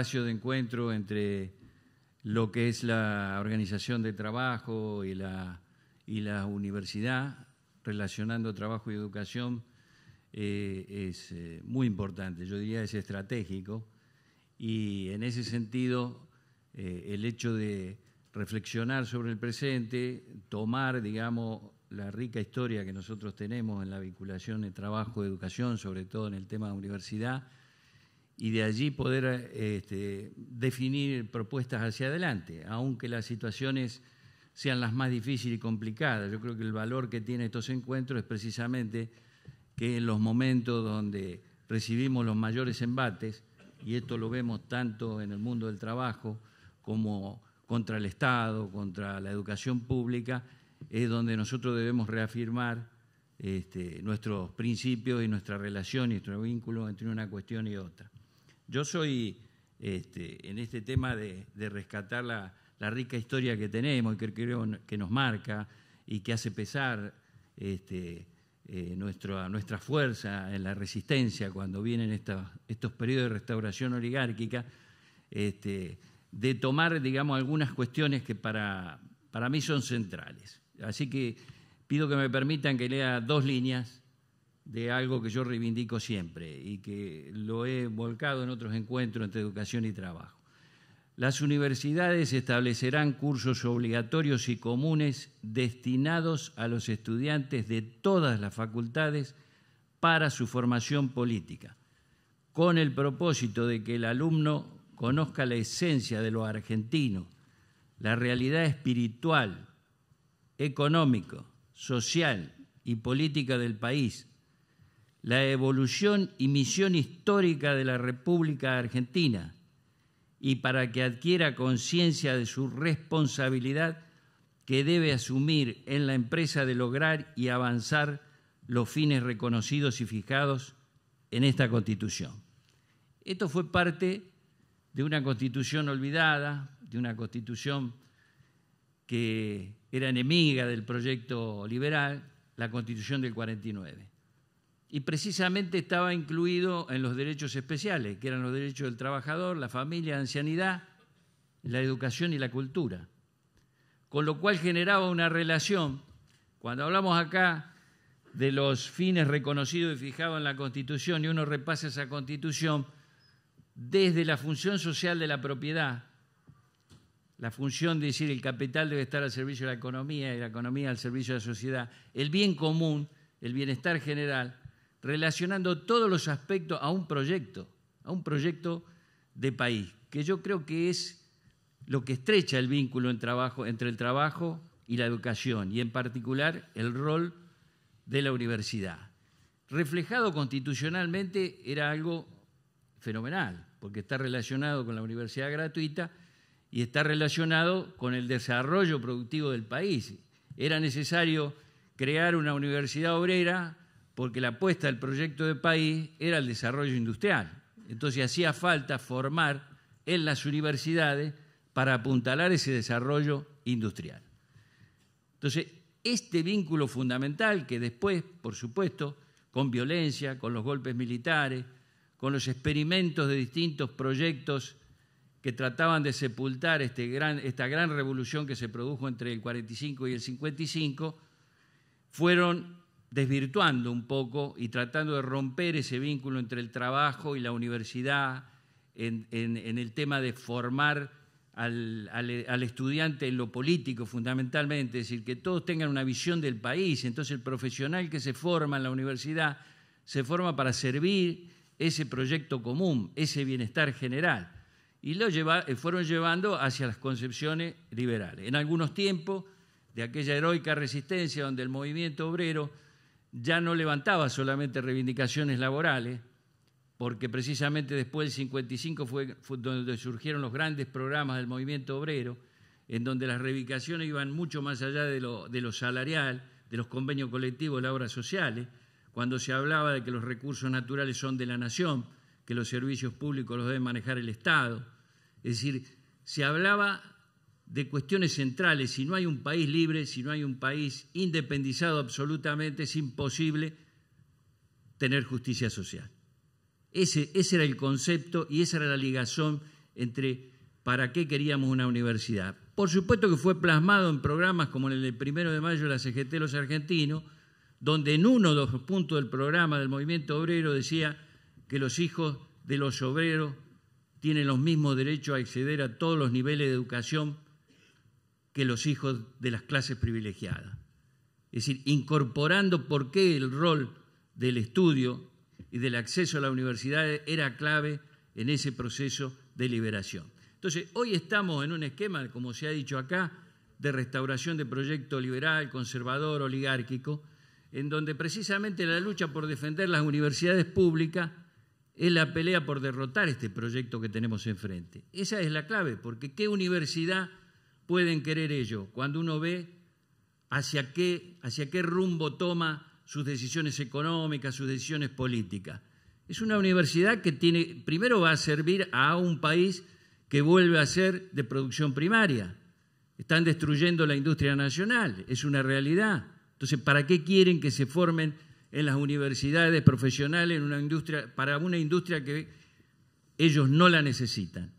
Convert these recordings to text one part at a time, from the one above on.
espacio de encuentro entre lo que es la organización de trabajo y la, y la universidad, relacionando trabajo y educación, eh, es eh, muy importante, yo diría es estratégico, y en ese sentido eh, el hecho de reflexionar sobre el presente, tomar, digamos, la rica historia que nosotros tenemos en la vinculación de trabajo-educación, y sobre todo en el tema de universidad, y de allí poder este, definir propuestas hacia adelante, aunque las situaciones sean las más difíciles y complicadas. Yo creo que el valor que tienen estos encuentros es precisamente que en los momentos donde recibimos los mayores embates, y esto lo vemos tanto en el mundo del trabajo como contra el Estado, contra la educación pública, es donde nosotros debemos reafirmar este, nuestros principios y nuestra relación y nuestro vínculo entre una cuestión y otra. Yo soy, este, en este tema de, rescatar la, rica historia que tenemos y que creo que nos marca y que hace pesar este, eh, nuestra fuerza en la resistencia cuando vienen estos periodos de restauración oligárquica, este, de tomar, digamos, algunas cuestiones que para mí son centrales. Así que pido que me permitan que lea dos líneas de algo que yo reivindico siempre y que lo he volcado en otros encuentros entre educación y trabajo. Las universidades establecerán cursos obligatorios y comunes destinados a los estudiantes de todas las facultades para su formación política, con el propósito de que el alumno conozca la esencia de lo argentino, la realidad espiritual, económico, social y política del país, la evolución y misión histórica de la República Argentina y para que adquiera conciencia de su responsabilidad que debe asumir en la empresa de lograr y avanzar los fines reconocidos y fijados en esta Constitución. Esto fue parte de una Constitución olvidada, de una Constitución que era enemiga del proyecto liberal, la Constitución del 49 y precisamente estaba incluido en los derechos especiales, que eran los derechos del trabajador, la familia, la ancianidad, la educación y la cultura. Con lo cual generaba una relación, cuando hablamos acá de los fines reconocidos y fijados en la Constitución y uno repasa esa Constitución, desde la función social de la propiedad, la función de decir el capital debe estar al servicio de la economía y la economía al servicio de la sociedad, el bien común, el bienestar general, relacionando todos los aspectos a un proyecto, a un proyecto de país, que yo creo que es lo que estrecha el vínculo en trabajo, entre el trabajo y la educación, y en particular el rol de la universidad. Reflejado constitucionalmente era algo fenomenal, porque está relacionado con la universidad gratuita y está relacionado con el desarrollo productivo del país. Era necesario crear una universidad obrera porque la apuesta del proyecto de país era el desarrollo industrial. Entonces hacía falta formar en las universidades para apuntalar ese desarrollo industrial. Entonces, este vínculo fundamental que después, por supuesto, con violencia, con los golpes militares, con los experimentos de distintos proyectos que trataban de sepultar este gran, esta gran revolución que se produjo entre el 45 y el 55, fueron desvirtuando un poco y tratando de romper ese vínculo entre el trabajo y la universidad, en, el tema de formar al, estudiante en lo político fundamentalmente, es decir, que todos tengan una visión del país, entonces el profesional que se forma en la universidad se forma para servir ese proyecto común, ese bienestar general, y lo eh, fueron llevando hacia las concepciones liberales. En algunos tiempos de aquella heroica resistencia donde el movimiento obrero ya no levantaba solamente reivindicaciones laborales, porque precisamente después del 55 fue, donde surgieron los grandes programas del movimiento obrero, en donde las reivindicaciones iban mucho más allá de lo, de lo salarial, de los convenios colectivos, de las obras sociales, cuando se hablaba de que los recursos naturales son de la nación, que los servicios públicos los debe manejar el Estado. Es decir, se hablaba de cuestiones centrales. Si no hay un país libre, si no hay un país independizado absolutamente, es imposible tener justicia social. Ese, era el concepto y esa era la ligación entre para qué queríamos una universidad. Por supuesto que fue plasmado en programas como el del primero de mayo de la CGT los argentinos, donde en uno de los puntos del programa del movimiento obrero decía que los hijos de los obreros tienen los mismos derechos a acceder a todos los niveles de educación que los hijos de las clases privilegiadas. Es decir, incorporando por qué el rol del estudio y del acceso a la universidad era clave en ese proceso de liberación. Entonces, hoy estamos en un esquema, como se ha dicho acá, de restauración de proyecto liberal, conservador, oligárquico, en donde precisamente la lucha por defender las universidades públicas es la pelea por derrotar este proyecto que tenemos enfrente. Esa es la clave, porque ¿qué universidad pueden querer ello, cuando uno ve hacia qué, hacia qué rumbo toma sus decisiones económicas, sus decisiones políticas. Es una universidad que tiene, primero va a servir a un país que vuelve a ser de producción primaria. Están destruyendo la industria nacional, es una realidad. Entonces, ¿para qué quieren que se formen en las universidades profesionales una industria, para una industria que ellos no la necesitan?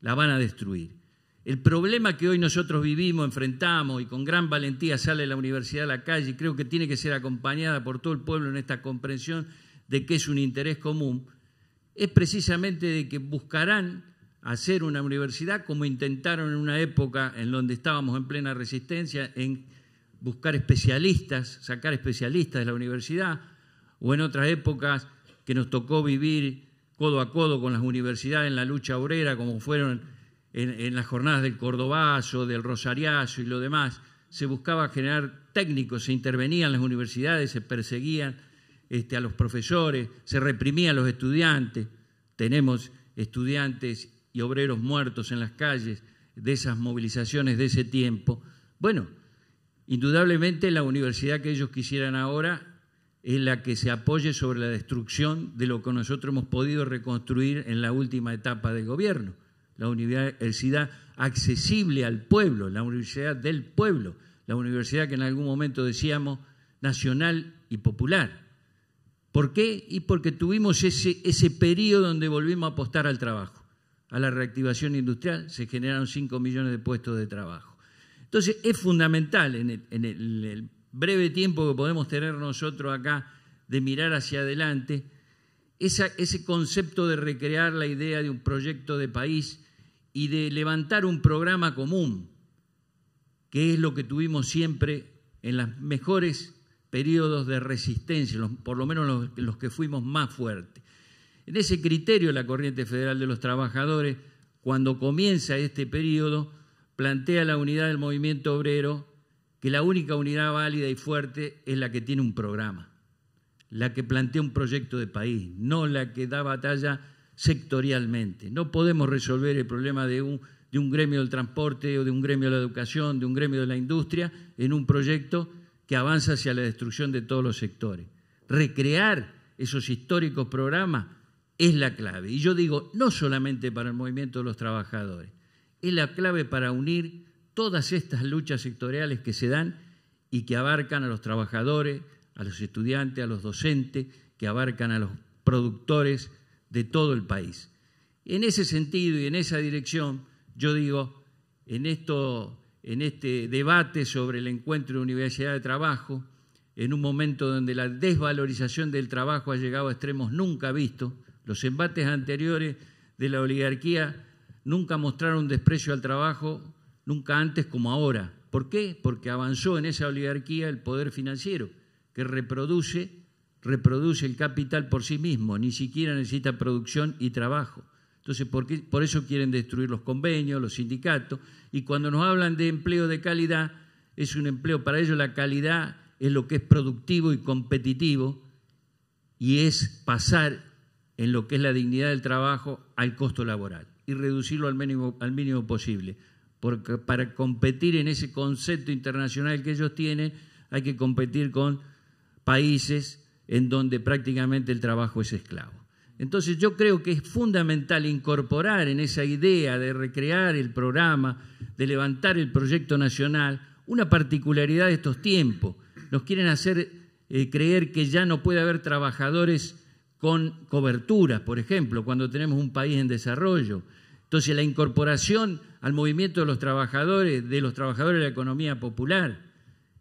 La van a destruir. El problema que hoy nosotros vivimos, enfrentamos y con gran valentía sale la universidad a la calle, y creo que tiene que ser acompañada por todo el pueblo en esta comprensión de que es un interés común, es precisamente de que buscarán hacer una universidad como intentaron en una época en donde estábamos en plena resistencia, en buscar especialistas, sacar especialistas de la universidad, o en otras épocas que nos tocó vivir codo a codo con las universidades en la lucha obrera, como fueron en, las jornadas del Cordobazo, del Rosariazo y lo demás, se buscaba generar técnicos, se intervenían las universidades, se perseguían este, a los profesores, se reprimían a los estudiantes. Tenemos estudiantes y obreros muertos en las calles de esas movilizaciones de ese tiempo. Bueno, indudablemente la universidad que ellos quisieran ahora es la que se apoye sobre la destrucción de lo que nosotros hemos podido reconstruir en la última etapa del gobierno la universidad accesible al pueblo, la universidad del pueblo, la universidad que en algún momento decíamos nacional y popular. ¿Por qué? Y porque tuvimos ese, ese periodo donde volvimos a apostar al trabajo, a la reactivación industrial, se generaron 5 millones de puestos de trabajo. Entonces es fundamental en el breve tiempo que podemos tener nosotros acá de mirar hacia adelante, ese concepto de recrear la idea de un proyecto de país y de levantar un programa común, que es lo que tuvimos siempre en los mejores periodos de resistencia, por lo menos los, los que fuimos más fuertes. En ese criterio, la Corriente Federal de los Trabajadores, cuando comienza este periodo, plantea la unidad del movimiento obrero que la única unidad válida y fuerte es la que tiene un programa la que plantea un proyecto de país, no la que da batalla sectorialmente. No podemos resolver el problema de un, gremio del transporte o de un gremio de la educación, de un gremio de la industria, en un proyecto que avanza hacia la destrucción de todos los sectores. Recrear esos históricos programas es la clave. Y yo digo, no solamente para el movimiento de los trabajadores, es la clave para unir todas estas luchas sectoriales que se dan y que abarcan a los trabajadores, a los estudiantes, a los docentes, que abarcan a los productores de todo el país. En ese sentido y en esa dirección, yo digo, en, este debate sobre el encuentro de universidad de trabajo, en un momento donde la desvalorización del trabajo ha llegado a extremos nunca vistos, los embates anteriores de la oligarquía nunca mostraron desprecio al trabajo, nunca antes como ahora. ¿Por qué? Porque avanzó en esa oligarquía el poder financiero que reproduce, reproduce el capital por sí mismo, ni siquiera necesita producción y trabajo. Entonces, ¿por, qué? por eso quieren destruir los convenios, los sindicatos, y cuando nos hablan de empleo de calidad, es un empleo, para ellos la calidad es lo que es productivo y competitivo, y es pasar en lo que es la dignidad del trabajo al costo laboral y reducirlo al mínimo, al mínimo posible. Porque para competir en ese concepto internacional que ellos tienen, hay que competir con países en donde prácticamente el trabajo es esclavo. Entonces yo creo que es fundamental incorporar en esa idea de recrear el programa, de levantar el proyecto nacional, una particularidad de estos tiempos. Nos quieren hacer eh, creer que ya no puede haber trabajadores con cobertura por ejemplo, cuando tenemos un país en desarrollo. Entonces la incorporación al movimiento de los trabajadores, de los trabajadores de la economía popular,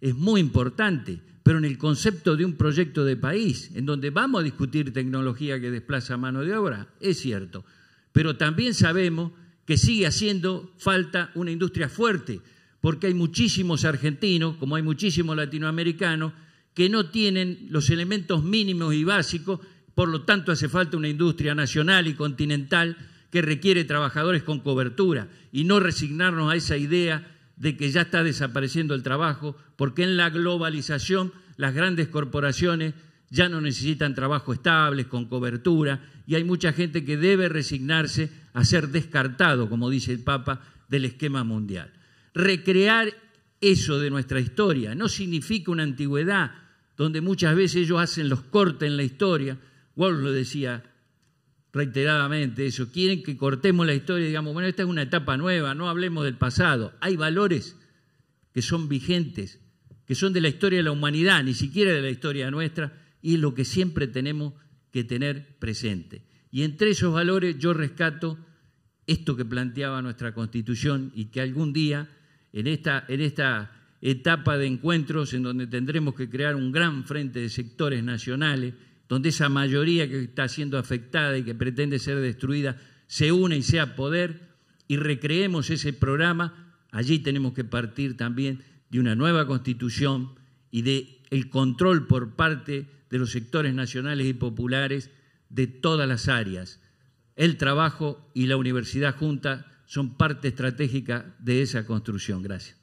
es muy importante, pero en el concepto de un proyecto de país, en donde vamos a discutir tecnología que desplaza mano de obra, es cierto, pero también sabemos que sigue haciendo falta una industria fuerte, porque hay muchísimos argentinos, como hay muchísimos latinoamericanos, que no tienen los elementos mínimos y básicos, por lo tanto hace falta una industria nacional y continental que requiere trabajadores con cobertura y no resignarnos a esa idea de que ya está desapareciendo el trabajo, porque en la globalización las grandes corporaciones ya no necesitan trabajo estable, con cobertura, y hay mucha gente que debe resignarse a ser descartado, como dice el Papa, del esquema mundial. Recrear eso de nuestra historia no significa una antigüedad donde muchas veces ellos hacen los cortes en la historia. Wall lo decía, reiteradamente eso. Quieren que cortemos la historia y digamos, bueno, esta es una etapa nueva, no hablemos del pasado. Hay valores que son vigentes, que son de la historia de la humanidad, ni siquiera de la historia nuestra, y es lo que siempre tenemos que tener presente. Y entre esos valores yo rescato esto que planteaba nuestra Constitución y que algún día, en esta, en esta etapa de encuentros en donde tendremos que crear un gran frente de sectores nacionales, donde esa mayoría que está siendo afectada y que pretende ser destruida se une y sea poder y recreemos ese programa, allí tenemos que partir también de una nueva constitución y de el control por parte de los sectores nacionales y populares de todas las áreas. El trabajo y la universidad junta son parte estratégica de esa construcción. Gracias.